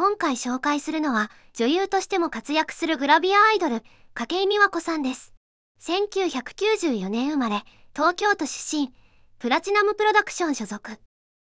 今回紹介するのは、女優としても活躍するグラビアアイドル、井美和子さんです。1994年生まれ、東京都出身、プラチナムプロダクション所属。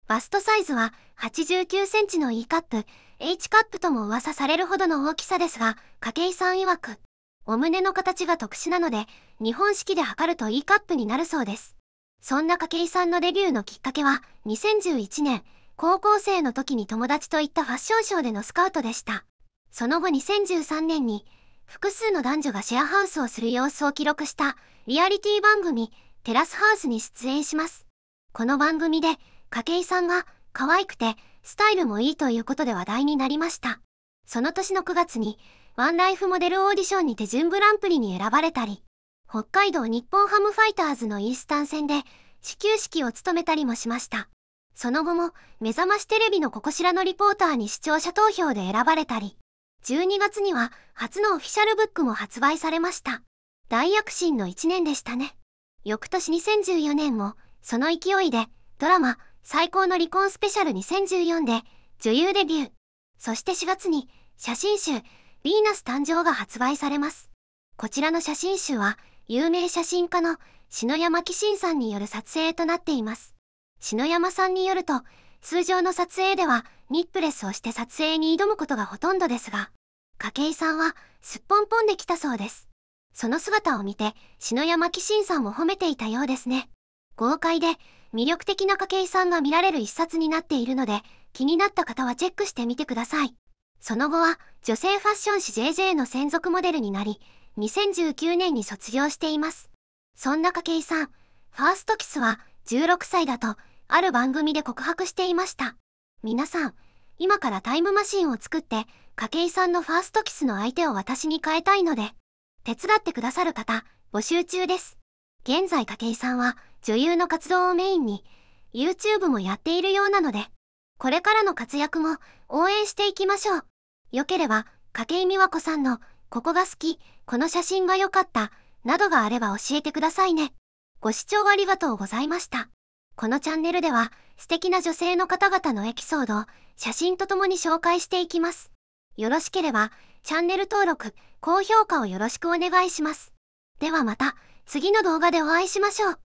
バストサイズは89センチの E カップ、H カップとも噂されるほどの大きさですが、筧さん曰く、お胸の形が特殊なので、日本式で測ると E カップになるそうです。そんな井さんのデビューのきっかけは、2011年、高校生の時に友達と行ったファッションショーでのスカウトでした。その後2013年に複数の男女がシェアハウスをする様子を記録したリアリティ番組テラスハウスに出演します。この番組で筧さんが可愛くてスタイルもいいということで話題になりました。その年の9月にワンライフモデルオーディションにて準グランプリに選ばれたり、北海道日本ハムファイターズのイースタン戦で始球式を務めたりもしました。その後も、目覚ましテレビのここしらのリポーターに視聴者投票で選ばれたり、12月には初のオフィシャルブックも発売されました。大躍進の1年でしたね。翌年2014年も、その勢いで、ドラマ、最高の離婚スペシャル2014で、女優デビュー。そして4月に、写真集、ヴィーナス誕生が発売されます。こちらの写真集は、有名写真家の篠山紀信さんによる撮影となっています。篠山さんによると、通常の撮影ではニップレスをして撮影に挑むことがほとんどですが、筧さんはすっぽんぽんできたそうです。その姿を見て、篠山紀信さんも褒めていたようですね。豪快で魅力的な筧さんが見られる一冊になっているので、気になった方はチェックしてみてください。その後は女性ファッション誌 JJ の専属モデルになり、2019年に卒業しています。そんな筧さん、ファーストキスは16歳だと、ある番組で告白していました。皆さん、今からタイムマシンを作って、筧さんのファーストキスの相手を私に変えたいので、手伝ってくださる方、募集中です。現在筧さんは、女優の活動をメインに、YouTube もやっているようなので、これからの活躍も応援していきましょう。よければ、筧美和子さんの、ここが好き、この写真が良かった、などがあれば教えてくださいね。ご視聴ありがとうございました。このチャンネルでは素敵な女性の方々のエピソード写真とともに紹介していきます。よろしければチャンネル登録、高評価をよろしくお願いします。ではまた次の動画でお会いしましょう。